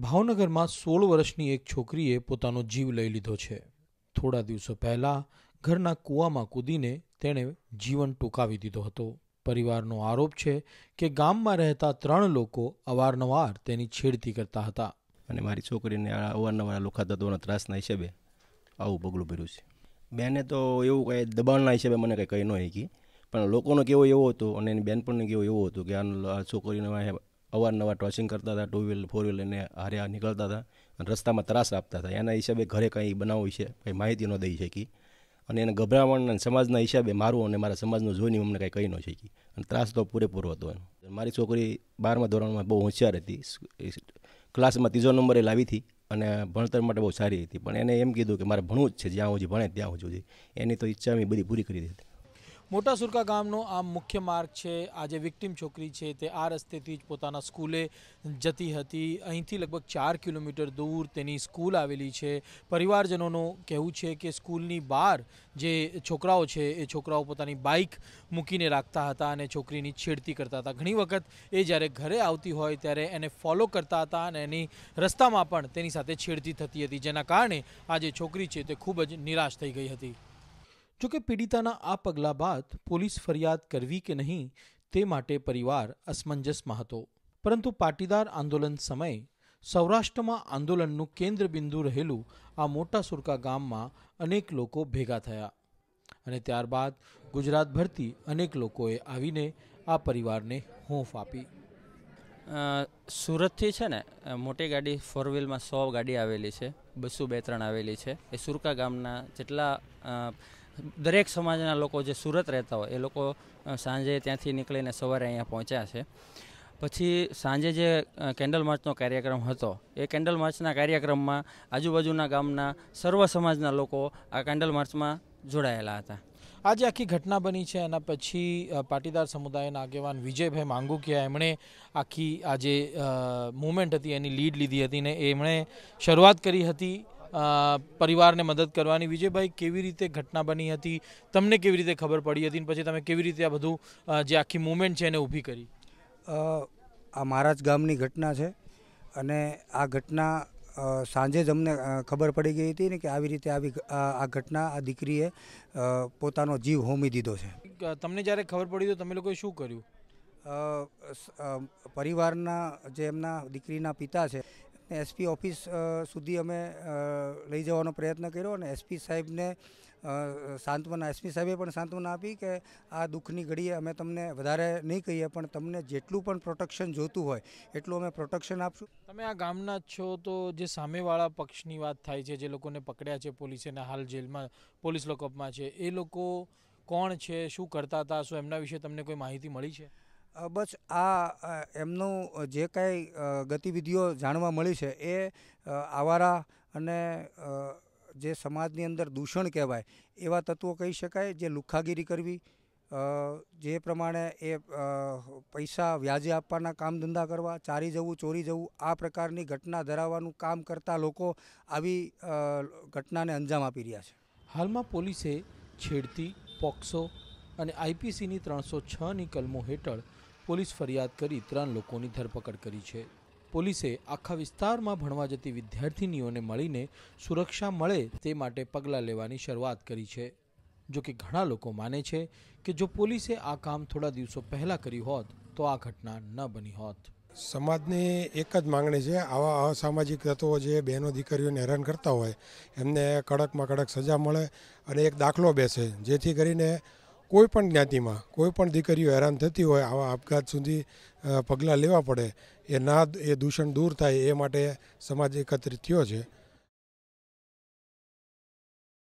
ભાવનગરમાં સોળ વર્ષની એક છોકરીએ પોતાનો જીવ લઈ લીધો છે થોડા દિવસો પહેલાં ઘરના કૂવામાં કૂદીને તેણે જીવન ટૂંકાવી દીધો હતો પરિવારનો આરોપ છે કે ગામમાં રહેતા ત્રણ લોકો અવારનવાર તેની છેડતી કરતા હતા અને મારી છોકરીને અવારનવાર લોખા તત્વોના ત્રાસના હિસાબે આવું પગલું ભર્યું છે બેને તો એવું કંઈ દબાણના હિસાબે મને કંઈ કહી નહીં શકી પણ લોકોનો કેવો એવો હતો અને એની બેનપણનો કેવો એવો હતો કે આ છોકરીને અવારનવાર ટોચિંગ કરતા હતા ટુ વ્હીલ ફોર વ્હીલ એને હારે નીકળતા હતા અને રસ્તામાં ત્રાસ આપતા હતા એના હિસાબે ઘરે કંઈ બનાવ છે કંઈ માહિતી ન દઈ શકી અને એને ગભરામણ અને સમાજના હિસાબે મારું અને મારા સમાજનું જોઈને અમને કંઈ કહી ન શકી અને ત્રાસ તો પૂરેપૂરો હતો એનો મારી છોકરી બારમા ધોરણમાં બહુ હોશિયાર હતી ક્લાસમાં ત્રીજો નંબરે લાવી હતી અને ભણતર માટે બહુ સારી હતી પણ એને એમ કીધું કે મારે ભણવું જ છે જ્યાં સુધી ભણે ત્યાં સુધી એની તો ઈચ્છા મેં બધી પૂરી કરી દીધી મોટા સુરકા ગામનો આ મુખ્ય માર્ગ છે આજે વિક્ટીમ છોકરી છે તે આ રસ્તેથી જ પોતાના સ્કૂલે જતી હતી અહીંથી લગભગ ચાર કિલોમીટર દૂર તેની સ્કૂલ આવેલી છે પરિવારજનોનું કહેવું છે કે સ્કૂલની બહાર જે છોકરાઓ છે એ છોકરાઓ પોતાની બાઇક મૂકીને રાખતા હતા અને છોકરીની છેડતી કરતા હતા ઘણી વખત એ જ્યારે ઘરે આવતી હોય ત્યારે એને ફોલો કરતા હતા અને એની રસ્તામાં પણ તેની સાથે છેડતી થતી હતી જેના કારણે આ જે છોકરી છે તે ખૂબ જ નિરાશ થઈ ગઈ હતી જોકે પીડિતાના આ પગલા બાદ પોલીસ ફરિયાદ કરવી કે નહીં તે માટે પરિવાર અસમંજસમાં હતો પરંતુ પાટીદાર આંદોલન સમયે સૌરાષ્ટ્રમાં આંદોલનનું કેન્દ્રબિંદુ રહેલું આ મોટા સુરકા ગામમાં અનેક લોકો ભેગા થયા અને ત્યારબાદ ગુજરાત ભરતી અનેક લોકોએ આવીને આ પરિવારને હૂંફ આપી સુરતથી છે ને મોટી ગાડી ફોર વ્હીલમાં સો ગાડી આવેલી છે બસો બે ત્રણ આવેલી છે એ સુરકા ગામના જેટલા દરેક સમાજના લોકો જે સુરત રહેતા હોય એ લોકો સાંજે ત્યાંથી નીકળીને સવારે અહીંયા પહોંચ્યા છે પછી સાંજે જે કેન્ડલ માર્ચનો કાર્યક્રમ હતો એ કેન્ડલ માર્ચના કાર્યક્રમમાં આજુબાજુના ગામના સર્વ સમાજના લોકો આ કેન્ડલ માર્ચમાં જોડાયેલા હતા આજે આખી ઘટના બની છે એના પછી પાટીદાર સમુદાયના આગેવાન વિજયભાઈ માંગુકિયા એમણે આખી આ જે મુવમેન્ટ હતી એની લીડ લીધી હતી ને એમણે શરૂઆત કરી હતી પરિવારને મદદ કરવાની વિજયભાઈ કેવી રીતે ઘટના બની હતી તમને કેવી રીતે ખબર પડી હતી પછી તમે કેવી રીતે આ બધું જે આખી મુમેન્ટ છે એને ઊભી કરી આ મારા જ ગામની ઘટના છે અને આ ઘટના સાંજે જ અમને ખબર પડી ગઈ હતી ને કે આવી રીતે આવી આ ઘટના આ દીકરીએ પોતાનો જીવ હોમી દીધો છે તમને જ્યારે ખબર પડી તો તમે લોકોએ શું કર્યું પરિવારના જે એમના દીકરીના પિતા છે એસપી ઓફિસ સુધી અમે લઈ જવાનો પ્રયત્ન કર્યો અને એસપી સાહેબને સાંત્વના એસપી સાહેબે પણ સાંત્વના આપી કે આ દુઃખની ઘડીએ અમે તમને વધારે નહીં કહીએ પણ તમને જેટલું પણ પ્રોટેક્શન જોતું હોય એટલું અમે પ્રોટેક્શન આપશું તમે આ ગામના છો તો જે સામેવાળા પક્ષની વાત થાય છે જે લોકોને પકડ્યા છે પોલીસે હાલ જેલમાં પોલીસ લોકઅપમાં છે એ લોકો કોણ છે શું કરતા હતા શું એમના વિશે તમને કોઈ માહિતી મળી છે બસ આ એમનું જે કાંઈ ગતિવિધિઓ જાણવા મળી છે એ આવારા અને જે સમાજની અંદર દૂષણ કહેવાય એવા તત્વો કહી શકાય જે લુખ્ખાગીરી કરવી જે પ્રમાણે એ પૈસા વ્યાજે આપવાના કામ ધંધા કરવા ચારી જવું ચોરી જવું આ પ્રકારની ઘટના ધરાવવાનું કામ કરતા લોકો આવી ઘટનાને અંજામ આપી રહ્યા છે હાલમાં પોલીસે છેડતી પોક્સો અને આઈપીસીની ત્રણસો છની કલમો હેઠળ પોલીસ ફરિયાદ કરી ત્રણ લોકોની ધરપકડ કરી છે પોલીસે આખા વિસ્તારમાં ભણવા જતી વિદ્યાર્થીનીઓને મળીને સુરક્ષા મળે તે માટે પગલાં લેવાની શરૂઆત કરી છે જો કે ઘણા લોકો માને છે કે જો પોલીસે આ કામ થોડા દિવસો પહેલાં કર્યું હોત તો આ ઘટના ન બની હોત સમાજની એક જ માંગણી છે આવા અસામાજિક તત્વો જે બહેનો દીકરીઓને હેરાન કરતા હોય એમને કડકમાં કડક સજા મળે અને એક દાખલો બેસે જેથી કરીને કોઈ પણ જ્ઞાતિમાં કોઈ પણ દીકરીઓ હેરાન થતી હોય આવા આપઘાત સુધી પગલાં લેવા પડે એ ના એ દૂષણ દૂર થાય એ માટે સમાજ એકત્રિત થયો છે